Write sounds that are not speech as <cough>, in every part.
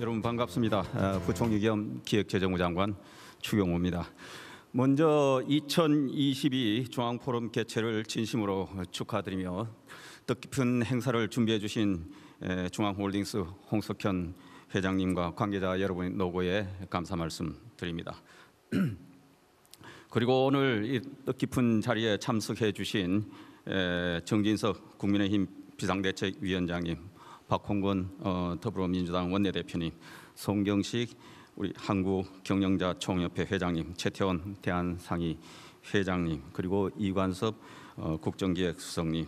여러분 반갑습니다. 아, 부총리 겸 기획재정부 장관 추경호입니다. 먼저 2022 중앙포럼 개최를 진심으로 축하드리며 뜻깊은 행사를 준비해 주신 중앙홀딩스 홍석현 회장님과 관계자 여러분 노고에 감사 말씀 드립니다. <clears throat> 그리고 오늘 이 뜻깊은 자리에 참석해 주신 정진석 국민의힘 비상대책위원장님 박홍근 어, 더불어민주당 원내대표님, 송경식 우리 한국경영자총협회 회장님, 최태원 대한상의 회장님, 그리고 이관섭 어, 국정기획수석님,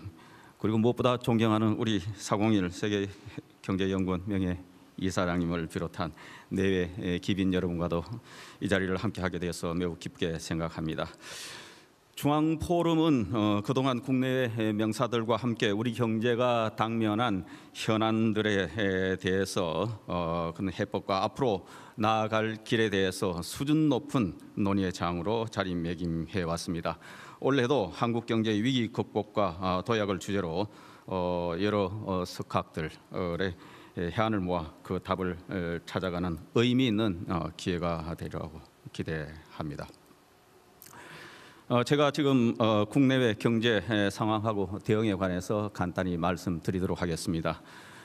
그리고 무엇보다 존경하는 우리 401 세계경제연구원 명예 이사장님을 비롯한 내외 기빈 여러분과도 이 자리를 함께하게 되어서 매우 깊게 생각합니다. 중앙포럼은 어, 그동안 국내 명사들과 함께 우리 경제가 당면한 현안들에 대해서 어, 그 해법과 앞으로 나아갈 길에 대해서 수준 높은 논의의 장으로 자리매김해 왔습니다. 올해도 한국 경제 위기 극복과 어, 도약을 주제로 어, 여러 어, 석학들의 해안을 모아 그 답을 찾아가는 의미 있는 기회가 되리라고 기대합니다. 어, 제가 지금 어, 국내외 경제 상황하고 대응에 관해서 간단히 말씀드리도록 하겠습니다.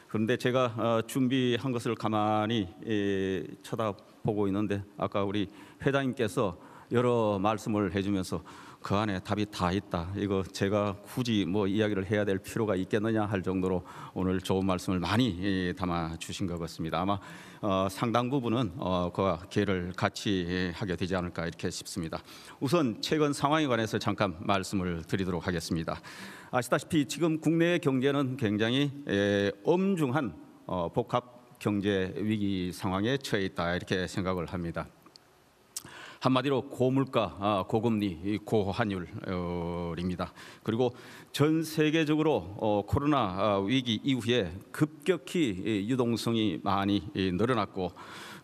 그런데 제가 어, 준비한 것을 가만히 에, 쳐다보고 있는데 아까 우리 회장님께서 여러 말씀을 해주면서 그 안에 답이 다 있다. 이거 제가 굳이 뭐 이야기를 해야 될 필요가 있겠느냐 할 정도로 오늘 좋은 말씀을 많이 담아 주신 것 같습니다. 아마 어, 상당 부분은 어, 그와 기회를 같이 예, 하게 되지 않을까 이렇게 싶습니다. 우선 최근 상황에 관해서 잠깐 말씀을 드리도록 하겠습니다. 아시다시피 지금 국내의 경제는 굉장히 에, 예, 엄중한 어, 복합 경제 위기 상황에 처해 있다 이렇게 생각을 합니다. 한마디로 고물가, 아, 고금리, 고환율입니다. 그리고 전 세계적으로 어, 코로나 아, 위기 이후에 급격히 유동성이 많이 늘어났고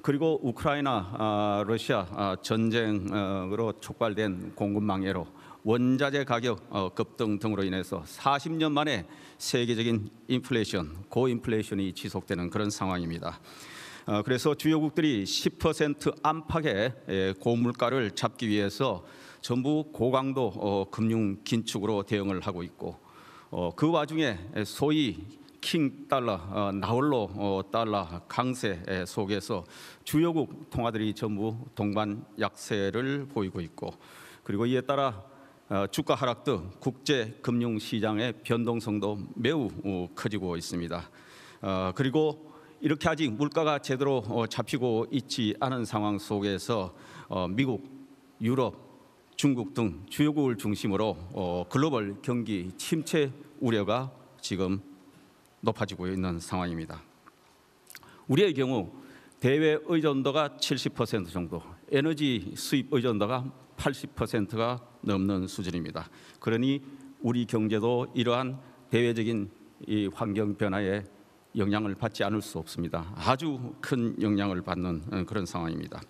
그리고 우크라이나 아, 러시아 전쟁으로 촉발된 공급 망해로 원자재 가격 어, 급등 등으로 인해서 40년 만에 세계적인 인플레이션, 고인플레이션이 지속되는 그런 상황입니다. 어, 그래서 주요국들이 10% 안팎의 예, 고물가를 잡기 위해서 전부 고강도 어, 금융 긴축으로 대응을 하고 있고 어, 그 와중에 소위 킹 달러, 나홀로 달러 강세 속에서 주요국 통화들이 전부 동반 약세를 보이고 있고 그리고 이에 따라 주가 하락 등 국제 금융 시장의 변동성도 매우 커지고 있습니다. 그리고 이렇게 아직 물가가 제대로 어, 잡히고 있지 않은 상황 속에서 어, 미국, 유럽, 중국 등 주요국을 중심으로 어, 글로벌 경기 침체 우려가 지금 높아지고 있는 상황입니다. 우리의 경우 대외 의존도가 70% 정도, 에너지 수입 의존도가 80%가 넘는 수준입니다. 그러니 우리 경제도 이러한 대외적인 환경 변화에 영향을 받지 않을 수 없습니다. 아주 큰 영향을 받는 어, 그런 상황입니다.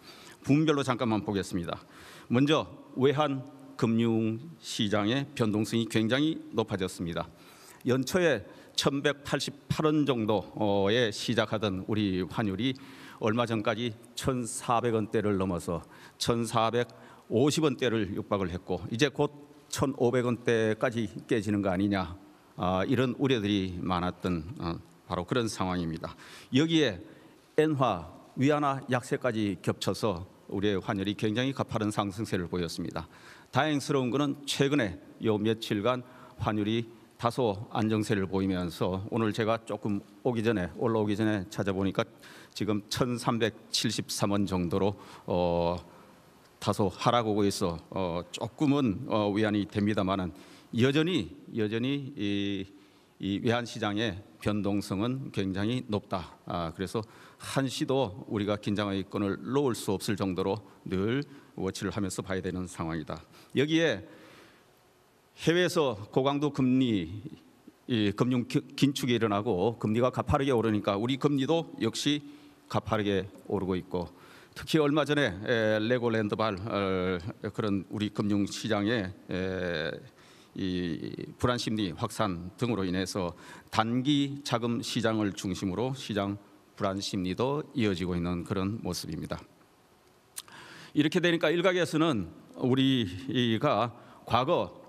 분별로 잠깐만 보겠습니다. 먼저 외환 금융 시장의 변동성이 굉장히 높아졌습니다. 연초에 1188원 정도에 시작하던 우리 환율이 얼마 전까지 1,400원대를 넘어서 1,450원대를 육박을 했고 이제 곧 1,500원대까지 깨지는 거 아니냐 아, 이런 우려들이 많았던 어, 바로 그런 상황입니다. 여기에 엔화, 위안화 약세까지 겹쳐서 우리의 환율이 굉장히 가파른 상승세를 보였습니다. 다행스러운 것은 최근에 요 며칠간 환율이 다소 안정세를 보이면서 오늘 제가 조금 오기 전에 올라오기 전에 찾아보니까 지금 1,373원 정도로 어, 다소 하락하고 있어 어, 조금은 어, 위안이 됩니다만은 여전히 여전히 이, 이 외환 시장에 변동성은 굉장히 높다. 아, 그래서 한시도 우리가 긴장의 끈을 놓을 수 없을 정도로 늘 워치를 하면서 봐야 되는 상황이다. 여기에 해외에서 고강도 금리 금융 긴축이 일어나고 금리가 가파르게 오르니까 우리 금리도 역시 가파르게 오르고 있고 특히 얼마 전에 레고랜드 발 어, 그런 우리 금융 시장에 이 불안 심리 확산 등으로 인해서 단기 자금 시장을 중심으로 시장 불안 심리도 이어지고 있는 그런 모습입니다. 이렇게 되니까 일각에서는 우리가 과거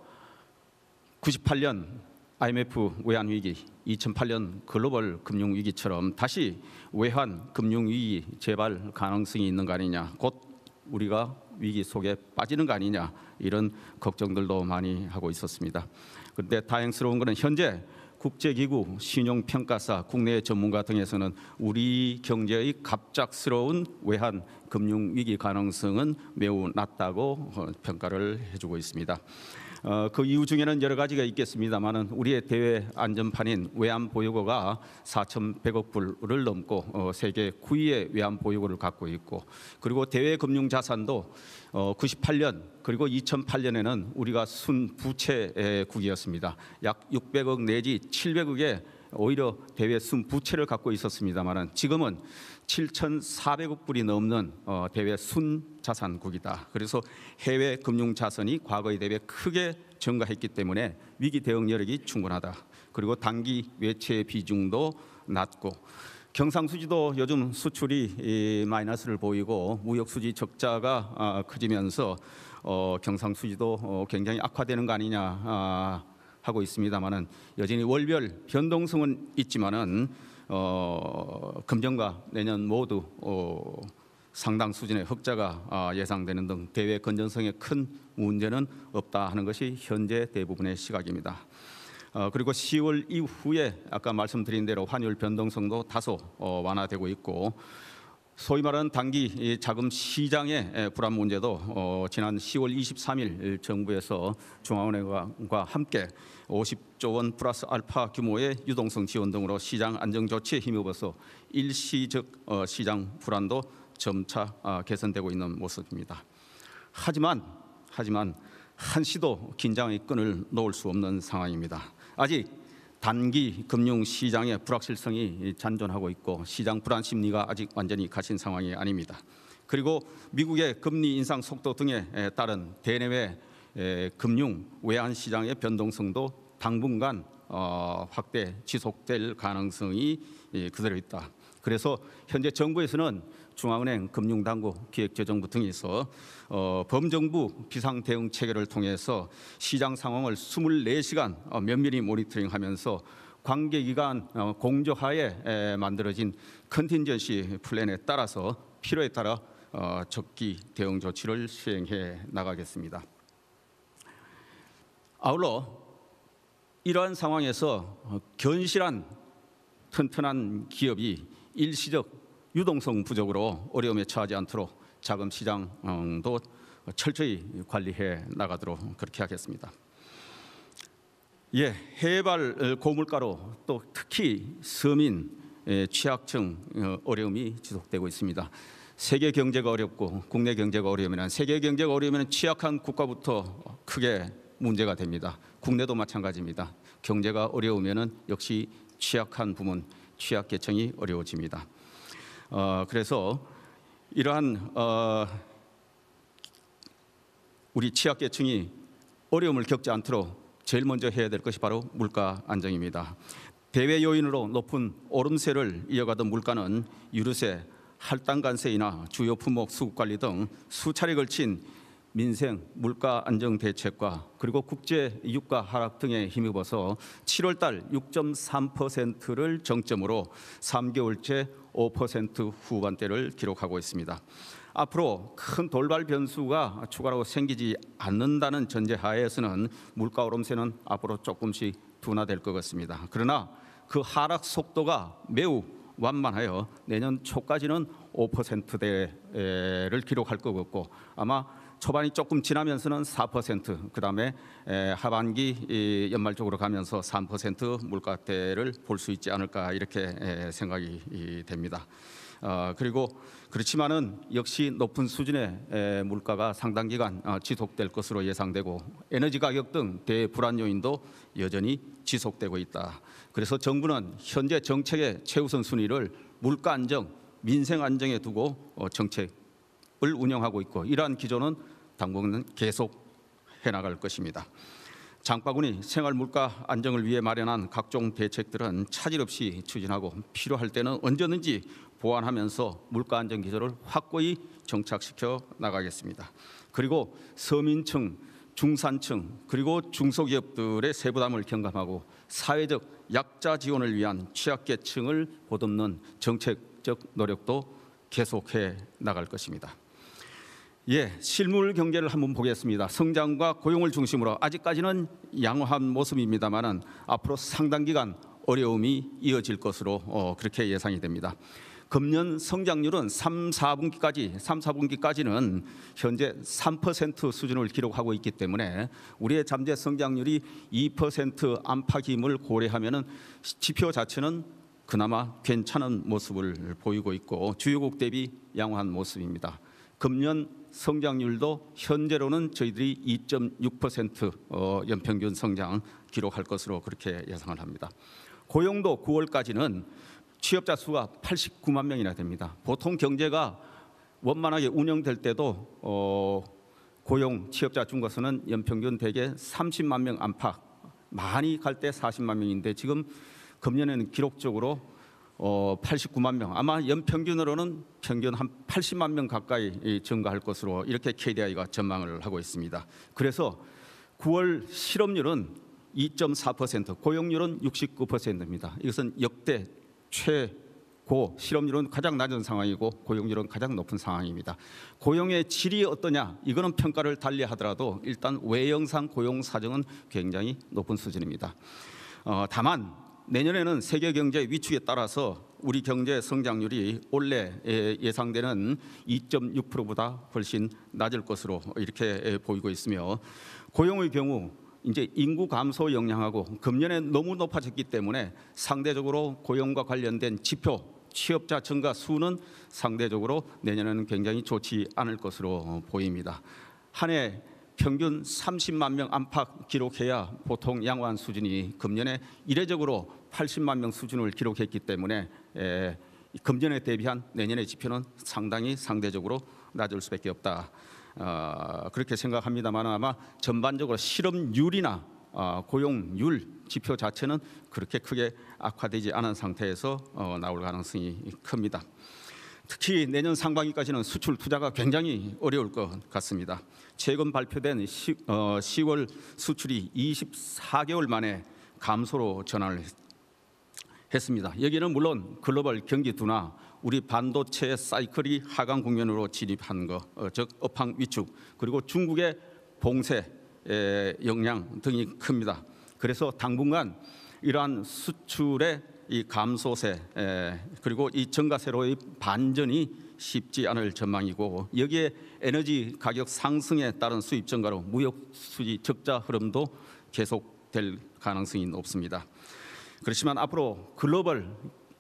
98년 IMF 외환 위기, 2008년 글로벌 금융 위기처럼 다시 외환 금융 위기 재발 가능성이 있는 거 아니냐. 곧 우리가 위기 속에 빠지는 거 아니냐 이런 걱정들도 많이 하고 있었습니다. 그런데 다행스러운 것은 현재 국제기구, 신용평가사, 국내 전문가 등에서는 우리 경제의 갑작스러운 외환 금융위기 가능성은 매우 낮다고 평가를 해주고 있습니다. 어, 그 이유 중에는 여러 가지가 있겠습니다만은 우리의 대외 안전판인 외환 보유고가 4,100억 불을 넘고 어, 세계 9위의 외환 보유고를 갖고 있고 그리고 대외 금융 자산도 어, 98년 그리고 2008년에는 우리가 순 부채 국이었습니다. 약 600억 내지 700억의 오히려 대외 순부채를 갖고 있었습니다만은 지금은 7,400억 불이 넘는 어, 대외 순자산국이다. 그래서 해외 금융 자산이 과거에 대비 크게 증가했기 때문에 위기 대응 여력이 충분하다. 그리고 단기 외채 비중도 낮고 경상수지도 요즘 수출이 마이너스를 보이고 무역수지 적자가 어, 커지면서 어, 경상수지도 어, 굉장히 악화되는 거 아니냐 아, 하고 있습니다만은 여전히 월별 변동성은 있지만은 어, 금년과 내년 모두 어, 상당 수준의 흑자가 아, 예상되는 등 대외 건전성에 큰 문제는 없다 하는 것이 현재 대부분의 시각입니다. 어, 그리고 10월 이후에 아까 말씀드린 대로 환율 변동성도 다소 어, 완화되고 있고 소위 말하는 단기 자금 시장의 불안 문제도 어, 지난 10월 23일 정부에서 중앙은행과 함께 50조 원 플러스 알파 규모의 유동성 지원 등으로 시장 안정 조치에 힘입어서 일시적 어, 시장 불안도 점차 아, 개선되고 있는 모습입니다. 하지만 하지만 한시도 긴장의 끈을 놓을 수 없는 상황입니다. 아직 단기 금융 시장의 불확실성이 잔존하고 있고 시장 불안 심리가 아직 완전히 가신 상황이 아닙니다. 그리고 미국의 금리 인상 속도 등에 따른 대내외 금융 외환 시장의 변동성도 당분간 어, 확대 지속될 가능성이 그대로 있다. 그래서 현재 정부에서는 중앙은행, 금융당국, 기획재정부 등에서 어, 범정부 비상대응 체계를 통해서 시장 상황을 24시간 어, 면밀히 모니터링하면서 관계기관 어, 공조하에 만들어진 컨틴전시 플랜에 따라서 필요에 따라 어, 적기 대응 조치를 수행해 나가겠습니다. 아울러 이러한 상황에서 견실한 튼튼한 기업이 일시적 유동성 부족으로 어려움에 처하지 않도록 자금 시장도 철저히 관리해 나가도록 그렇게 하겠습니다. 예, 해발 고물가로 또 특히 서민 예, 취약층 어, 어려움이 지속되고 있습니다. 세계 경제가 어렵고 국내 경제가 어려우면 세계 경제가 어려우면 취약한 국가부터 크게 문제가 됩니다. 국내도 마찬가지입니다. 경제가 어려우면 역시 취약한 부문, 취약계층이 어려워집니다. 어, 그래서 이러한 어, 우리 취약계층이 어려움을 겪지 않도록 제일 먼저 해야 될 것이 바로 물가 안정입니다. 대외 요인으로 높은 오름세를 이어가던 물가는 유류세, 할당 관세이나 주요 품목 수급 관리 등 수차례 걸친 민생, 물가 안정 대책과 그리고 국제 유가 하락 등에 힘입어서 7월 달 6.3%를 정점으로 3개월째 5% 후반대를 기록하고 있습니다. 앞으로 큰 돌발 변수가 추가로 생기지 않는다는 전제하에서는 물가 오름세는 앞으로 조금씩 둔화될 것 같습니다. 그러나 그 하락 속도가 매우 완만하여 내년 초까지는 5%대를 기록할 것 같고 아마 초반이 조금 지나면서는 4%, 그다음에 하반기 연말 쪽으로 가면서 3% 물가대를 볼 수 있지 않을까 이렇게 생각이 됩니다. 어, 그리고 그렇지만은 역시 높은 수준의 물가가 상당 기간 어, 지속될 것으로 예상되고 에너지 가격 등 대불안 요인도 여전히 지속되고 있다. 그래서 정부는 현재 정책의 최우선 순위를 물가 안정, 민생 안정에 두고 어, 정책 사업을 운영하고 있고 이러한 기조는 당분간 계속 해나갈 것입니다. 장바구니 생활 물가 안정을 위해 마련한 각종 대책들은 차질 없이 추진하고 필요할 때는 언제든지 보완하면서 물가 안정 기조를 확고히 정착시켜 나가겠습니다. 그리고 서민층, 중산층, 그리고 중소기업들의 세부담을 경감하고 사회적 약자 지원을 위한 취약계층을 보듬는 정책적 노력도 계속해 나갈 것입니다. 예, 실물 경제를 한번 보겠습니다. 성장과 고용을 중심으로 아직까지는 양호한 모습입니다만은 앞으로 상당 기간 어려움이 이어질 것으로 어, 그렇게 예상이 됩니다. 금년 성장률은 3, 4분기까지 3, 4분기까지는 현재 3% 수준을 기록하고 있기 때문에 우리의 잠재 성장률이 2% 안팎임을 고려하면은 지표 자체는 그나마 괜찮은 모습을 보이고 있고 주요국 대비 양호한 모습입니다. 금년 성장률도 현재로는 저희들이 2.6% 어, 연평균 성장 기록할 것으로 그렇게 예상을 합니다. 고용도 9월까지는 취업자 수가 89만 명이나 됩니다. 보통 경제가 원만하게 운영될 때도 어, 고용 취업자 중과수는 연평균 대개 30만 명 안팎 많이 갈 때 40만 명인데 지금 금년에는 기록적으로 어, 89만 명 아마 연평균으로는 평균 한 80만 명 가까이 증가할 것으로 이렇게 KDI가 전망을 하고 있습니다. 그래서 9월 실업률은 2.4% 고용률은 69%입니다. 이것은 역대 최고 실업률은 가장 낮은 상황이고 고용률은 가장 높은 상황입니다. 고용의 질이 어떠냐 이거는 평가를 달리 하더라도 일단 외형상 고용 사정은 굉장히 높은 수준입니다. 어, 다만 내년에는 세계 경제 위축에 따라서 우리 경제 성장률이 올해 예, 예상되는 2.6%보다 훨씬 낮을 것으로 이렇게 예, 보이고 있으며 고용의 경우 이제 인구 감소 영향하고 금년에 너무 높아졌기 때문에 상대적으로 고용과 관련된 지표 취업자 증가 수는 상대적으로 내년에는 굉장히 좋지 않을 것으로 보입니다. 한해 평균 30만 명 안팎 기록해야 보통 양호한 수준이 금년에 이례적으로 80만 명 수준을 기록했기 때문에 에, 금년에 대비한 내년의 지표는 상당히 상대적으로 낮을 수밖에 없다. 어, 그렇게 생각합니다만 아마 전반적으로 실업률이나 어, 고용률 지표 자체는 그렇게 크게 악화되지 않은 상태에서 어, 나올 가능성이 큽니다. 특히 내년 상반기까지는 수출 투자가 굉장히 어려울 것 같습니다. 최근 발표된 시, 어, 10월 수출이 24개월 만에 감소로 전환을 했습니다. 여기는 물론 글로벌 경기 둔화, 우리 반도체 사이클이 하강 국면으로 진입한 것, 어, 즉 업황 위축, 그리고 중국의 봉쇄 에, 영향 등이 큽니다. 그래서 당분간 이러한 수출의 이 감소세 그리고 이 증가세로의 반전이 쉽지 않을 전망이고 여기에 에너지 가격 상승에 따른 수입 증가로 무역 수지 적자 흐름도 계속될 가능성이 높습니다. 그렇지만 앞으로 글로벌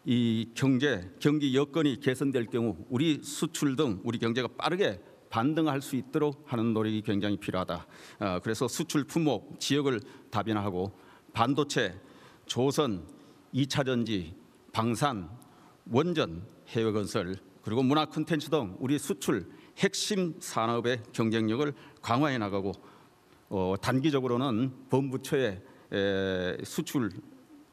이 경제 경기 여건이 개선될 경우 우리 수출 등 우리 경제가 빠르게 반등할 수 있도록 하는 노력이 굉장히 필요하다. 어, 그래서 수출 품목 지역을 다변화하고 반도체, 조선, 2차전지, 방산, 원전, 해외건설 그리고 문화 콘텐츠 등 우리 수출 핵심 산업의 경쟁력을 강화해 나가고 어, 단기적으로는 범부처의 에, 수출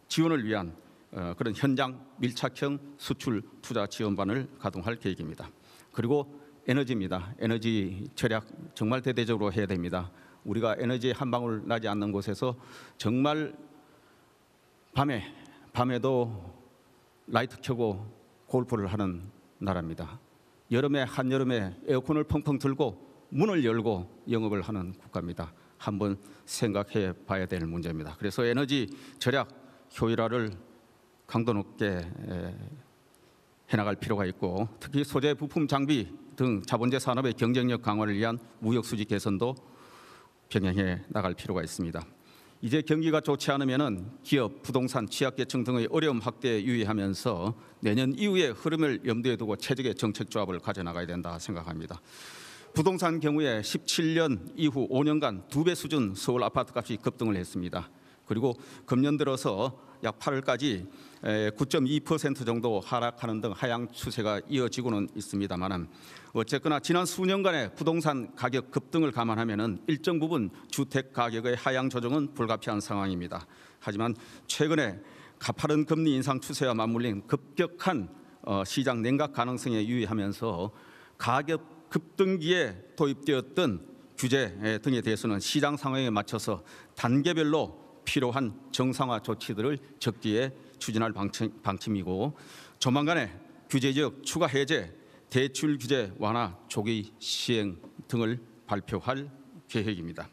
지원을 위한 어, 그런 현장 밀착형 수출 투자 지원반을 가동할 계획입니다. 그리고 에너지입니다. 에너지 절약 정말 대대적으로 해야 됩니다. 우리가 에너지 한 방울 나지 않는 곳에서 정말 밤에 밤에도 라이트 켜고 골프를 하는 나라입니다. 여름에 한여름에 에어컨을 펑펑 들고 문을 열고 영업을 하는 국가입니다. 한번 생각해 봐야 될 문제입니다. 그래서 에너지 절약 효율화를 강도 높게 해나갈 필요가 있고 특히 소재 부품 장비 등 자본재 산업의 경쟁력 강화를 위한 무역 수지 개선도 병행해 나갈 필요가 있습니다. 이제 경기가 좋지 않으면 기업, 부동산, 취약계층 등의 어려움 확대에 유의하면서 내년 이후의 흐름을 염두에 두고 최적의 정책 조합을 가져나가야 된다 생각합니다. 부동산 경우에 17년 이후 5년간 두 배 수준 서울 아파트값이 급등을 했습니다. 그리고 금년 들어서 약 8월까지 9.2% 정도 하락하는 등 하향 추세가 이어지고는 있습니다만 어쨌거나 지난 수년간의 부동산 가격 급등을 감안하면 일정 부분 주택 가격의 하향 조정은 불가피한 상황입니다. 하지만 최근에 가파른 금리 인상 추세와 맞물린 급격한 어, 시장 냉각 가능성에 유의하면서 가격 급등기에 도입되었던 규제 등에 대해서는 시장 상황에 맞춰서 단계별로 필요한 정상화 조치들을 적기에 추진할 방침, 이고 조만간에 규제 적 추가 해제, 대출 규제 완화 조기 시행 등을 발표할 계획입니다.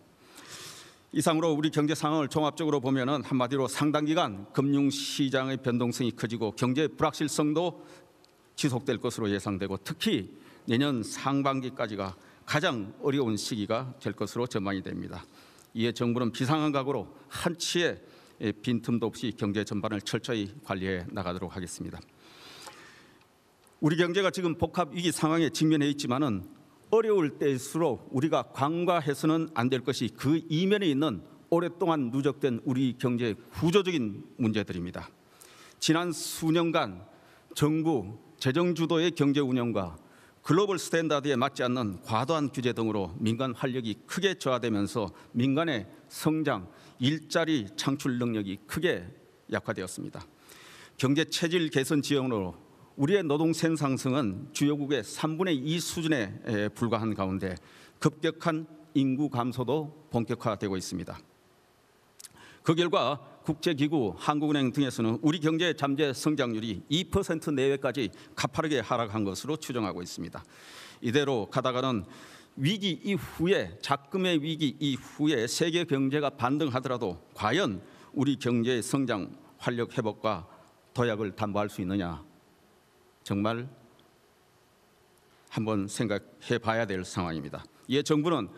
이상으로 우리 경제 상황을 종합적으로 보면 한마디로 상당 기간 금융시장의 변동성이 커지고 경제 불확실성도 지속될 것으로 예상되고 특히 내년 상반기까지가 가장 어려운 시기가 될 것으로 전망이 됩니다. 이에 정부는 비상한 각오로 한치의 빈틈도 없이 경제 전반을 철저히 관리해 나가도록 하겠습니다. 우리 경제가 지금 복합 위기 상황에 직면해 있지만은 어려울 때일수록 우리가 관과해서는 안 될 것이 그 이면에 있는 오랫동안 누적된 우리 경제의 구조적인 문제들입니다. 지난 수년간 정부 재정 주도의 경제 운영과 글로벌 스탠다드에 맞지 않는 과도한 규제 등으로 민간 활력이 크게 저하되면서 민간의 성장, 일자리 창출 능력이 크게 약화되었습니다. 경제 체질 개선 지형으로 우리의 노동 생 상승은 주요국의 3분의 2 수준에 불과한 가운데 급격한 인구 감소도 본격화되고 있습니다. 그 결과 국제기구, 한국은행 등에서는 우리 경제 의 잠재 성장률이 2% 내외까지 가파르게 하락한 것으로 추정하고 있습니다. 이대로 가다가는 위기 이후에 작금의 위기 이후에 세계 경제가 반등하더라도 과연 우리 경제의 성장 활력 회복과 도약을 담보할 수 있느냐 정말 한번 생각해 봐야 될 상황입니다. 이에 예, 정부는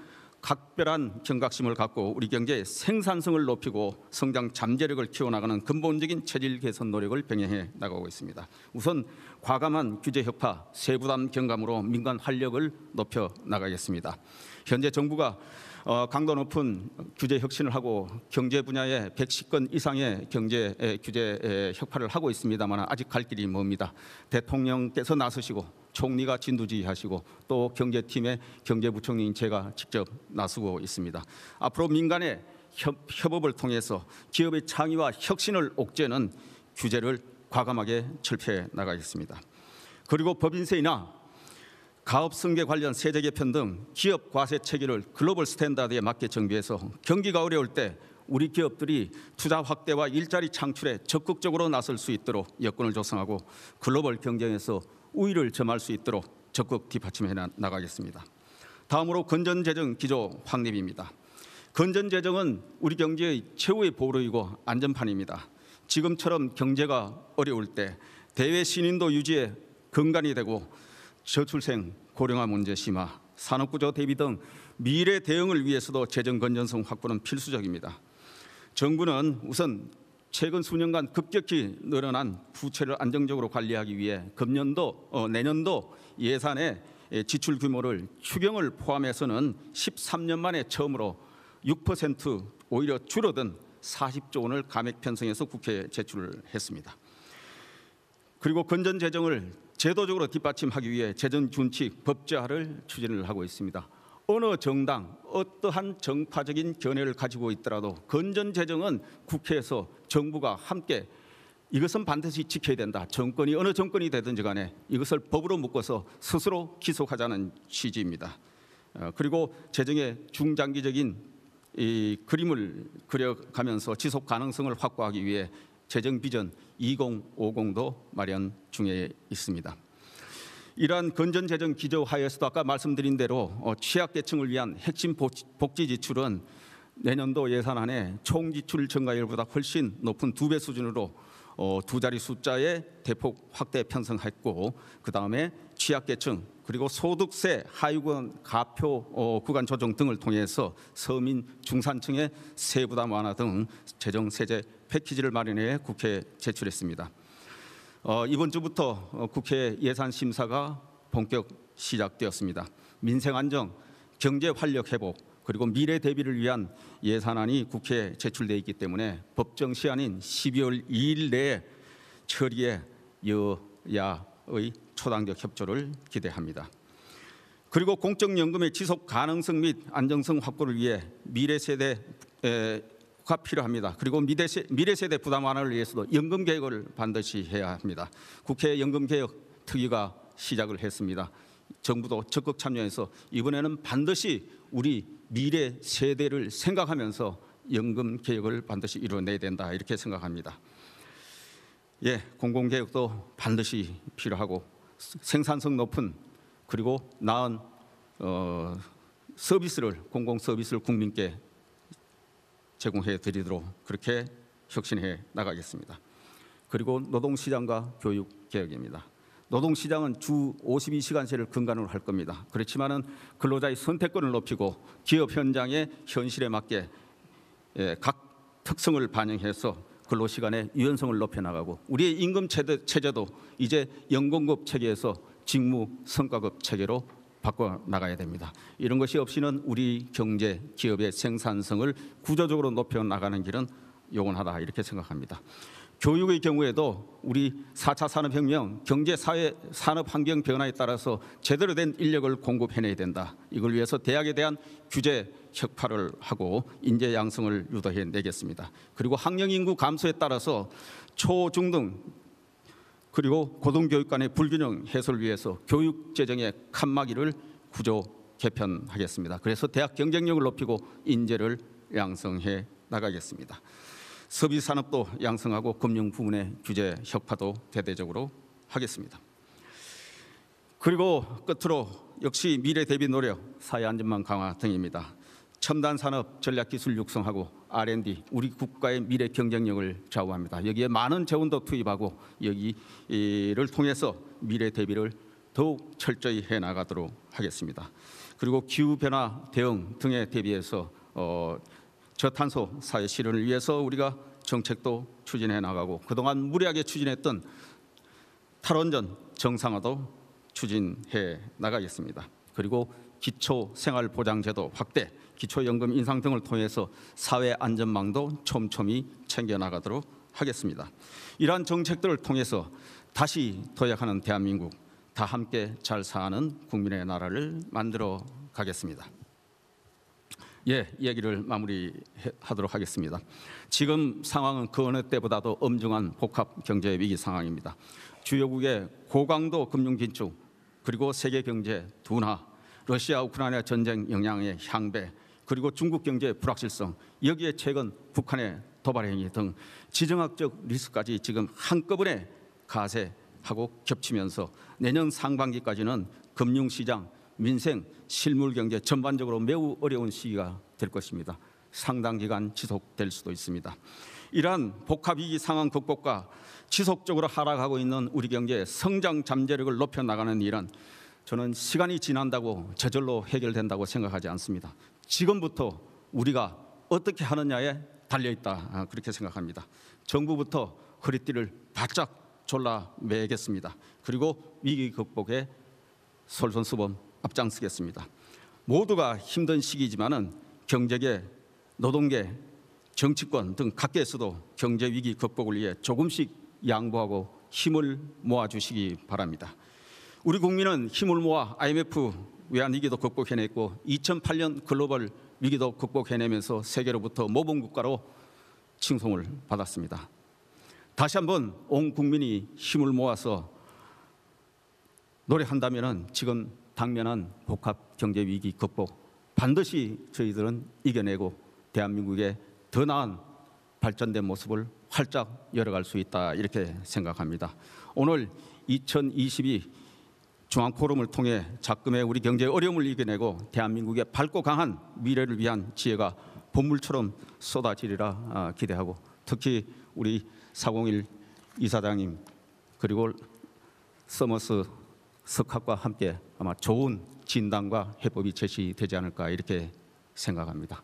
각별한 경각심을 갖고 우리 경제의 생산성을 높이고 성장 잠재력을 키워나가는 근본적인 체질 개선 노력을 병행해 나가고 있습니다. 우선 과감한 규제 혁파, 세부담 경감으로 민간 활력을 높여 나가겠습니다. 현재 정부가 어, 강도 높은 규제 혁신을 하고 경제 분야에 110건 이상의 경제 규제 혁파를 하고 있습니다만 아직 갈 길이 멉니다. 대통령께서 나서시고 총리가 진두지휘하시고 또 경제팀의 경제부총리인 제가 직접 나서고 있습니다. 앞으로 민간의 협, 업을 통해서 기업의 창의와 혁신을 옥죄는 규제를 과감하게 철폐해 나가겠습니다. 그리고 법인세이나 가업 승계 관련 세제 개편 등 기업 과세 체계를 글로벌 스탠다드에 맞게 정비해서 경기가 어려울 때 우리 기업들이 투자 확대와 일자리 창출에 적극적으로 나설 수 있도록 여건을 조성하고 글로벌 경쟁에서 우위를 점할 수 있도록 적극 뒷받침해 나가겠습니다. 다음으로 건전재정 기조 확립입니다. 건전재정은 우리 경제의 최후의 보루이고 안전판입니다. 지금처럼 경제가 어려울 때 대외 신인도 유지에 근간이 되고 저출생, 고령화 문제 심화, 산업구조 대비 등 미래 대응을 위해서도 재정 건전성 확보는 필수적입니다. 정부는 우선 최근 수년간 급격히 늘어난 부채를 안정적으로 관리하기 위해 금년도 어, 내년도 예산의 지출 규모를 추경을 포함해서는 13년 만에 처음으로 6% 오히려 줄어든 40조 원을 감액 편성해서 국회에 제출을 했습니다. 그리고 건전 재정을 제도적으로 뒷받침하기 위해 재정 준칙 법제화를 추진을 하고 있습니다. 어느 정당, 어떠한 정파적인 견해를 가지고 있더라도 건전 재정은 국회에서 정부가 함께 이것은 반드시 지켜야 된다. 정권이 어느 정권이 되든지 간에 이것을 법으로 묶어서 스스로 기속하자는 취지입니다. 어, 그리고 재정의 중장기적인 이 그림을 그려가면서 지속 가능성을 확보하기 위해 재정 비전 2050도 마련 중에 있습니다. 이러한 건전재정 기조 하에서도 아까 말씀드린 대로 어, 취약계층을 위한 핵심 복지 지출은 내년도 예산안에 총 지출 증가율보다 훨씬 높은 두 배 수준으로 어, 두 자리 숫자의 대폭 확대 편성했고 그 다음에 취약계층 그리고 소득세 하위권 가표 어, 구간 조정 등을 통해서 서민 중산층의 세부담 완화 등 재정 세제 패키지를 마련해 국회에 제출했습니다. 어, 이번 주부터 어, 국회 예산 심사가 본격 시작되었습니다. 민생 안정, 경제 활력 회복, 그리고 미래 대비를 위한 예산안이 국회에 제출돼 있기 때문에 법정 시한인 12월 2일 내에 처리에 여야의 초당적 협조를 기대합니다. 그리고 공적연금의 지속 가능성 및 안정성 확보를 위해 미래 세대 가 필요합니다. 그리고 미래 세대 부담 완화를 위해서도 연금 개혁을 반드시 해야 합니다. 국회 연금 개혁 특위가 시작을 했습니다. 정부도 적극 참여해서 이번에는 반드시 우리 미래 세대를 생각하면서 연금 개혁을 반드시 이뤄내야 된다 이렇게 생각합니다. 예, 공공 개혁도 반드시 필요하고 생산성 높은 그리고 나은 어, 서비스를 공공 서비스를 국민께 제공해 드리도록 그렇게 혁신해 나가겠습니다. 그리고 노동시장과 교육 개혁입니다. 노동시장은 주 52시간제를 근간으로 할 겁니다. 그렇지만은 근로자의 선택권을 높이고 기업 현장의 현실에 맞게 예, 각 특성을 반영해서 근로시간의 유연성을 높여나가고 우리의 임금 체제도 이제 연공급 체계에서 직무 성과급 체계로 바꿔 나가야 됩니다. 이런 것이 없이는 우리 경제 기업의 생산성을 구조적으로 높여 나가는 길은 요원하다 이렇게 생각합니다. 교육의 경우에도 우리 4차 산업혁명, 경제, 사회, 산업 환경 변화에 따라서 제대로 된 인력을 공급해내야 된다. 이걸 위해서 대학에 대한 규제 혁파를 하고 인재 양성을 유도해 내겠습니다. 그리고 학령 인구 감소에 따라서 초중등 그리고 고등교육 간의 불균형 해소를 위해서 교육 재정의 칸막이를 구조 개편하겠습니다. 그래서 대학 경쟁력을 높이고 인재를 양성해 나가겠습니다. 서비 산업도 양성하고 금융 부문의 규제 혁파도 대대적으로 하겠습니다. 그리고 끝으로 역시 미래 대비 노력, 사회 안전망 강화 등입니다. 첨단 산업 전략 기술 육성하고 R&D 우리 국가의 미래 경쟁력을 좌우합니다. 여기에 많은 재원도 투입하고 여기를 통해서 미래 대비를 더욱 철저히 해 나가도록 하겠습니다. 그리고 기후 변화 대응 등에 대비해서 어, 저탄소 사회 실현을 위해서 우리가 정책도 추진해 나가고 그동안 무리하게 추진했던 탈원전 정상화도 추진해 나가겠습니다. 그리고 기초 생활 보장 제도 확대 기초연금 인상 등을 통해서 사회 안전망도 촘촘히 챙겨나가도록 하겠습니다. 이러한 정책들을 통해서 다시 도약하는 대한민국, 다 함께 잘 사는 국민의 나라를 만들어 가겠습니다. 예, 얘기를 마무리하도록 하겠습니다. 지금 상황은 그 어느 때보다도 엄중한 복합 경제 위기 상황입니다. 주요국의 고강도 금융 긴축 그리고 세계 경제 둔화, 러시아 우크라이나 전쟁 영향의 향배, 그리고 중국 경제 불확실성 여기에 최근 북한의 도발 행위 등 지정학적 리스크까지 지금 한꺼번에 가세하고 겹치면서 내년 상반기까지는 금융시장, 민생, 실물경제 전반적으로 매우 어려운 시기가 될 것입니다. 상당 기간 지속될 수도 있습니다. 이러한 복합위기 상황 극복과 지속적으로 하락하고 있는 우리 경제의 성장 잠재력을 높여나가는 일은 저는 시간이 지난다고 저절로 해결된다고 생각하지 않습니다. 지금부터 우리가 어떻게 하느냐에 달려 있다 아, 그렇게 생각합니다. 정부부터 허리띠를 바짝 졸라매겠습니다. 그리고 위기 극복에 솔선수범 앞장서겠습니다. 모두가 힘든 시기지만은 경제계, 노동계, 정치권 등 각계에서도 경제 위기 극복을 위해 조금씩 양보하고 힘을 모아 주시기 바랍니다. 우리 국민은 힘을 모아 IMF 외환 위기도 극복해냈고 2008년 글로벌 위기도 극복해내면서 세계로부터 모범 국가로 칭송을 받았습니다. 다시 한번 온 국민이 힘을 모아서 노력한다면 지금 당면한 복합 경제 위기 극복 반드시 저희들은 이겨내고 대한민국의 더 나은 발전된 모습을 활짝 열어갈 수 있다 이렇게 생각합니다. 오늘 2022 중앙포럼을 통해 작금의 우리 경제의 어려움을 이겨내고 대한민국의 밝고 강한 미래를 위한 지혜가 본물처럼 쏟아지리라 아, 기대하고 특히 우리 401 이사장님 그리고 서머스 석학과 함께 아마 좋은 진단과 해법이 제시되지 않을까 이렇게 생각합니다.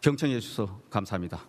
경청해 주셔서 감사합니다.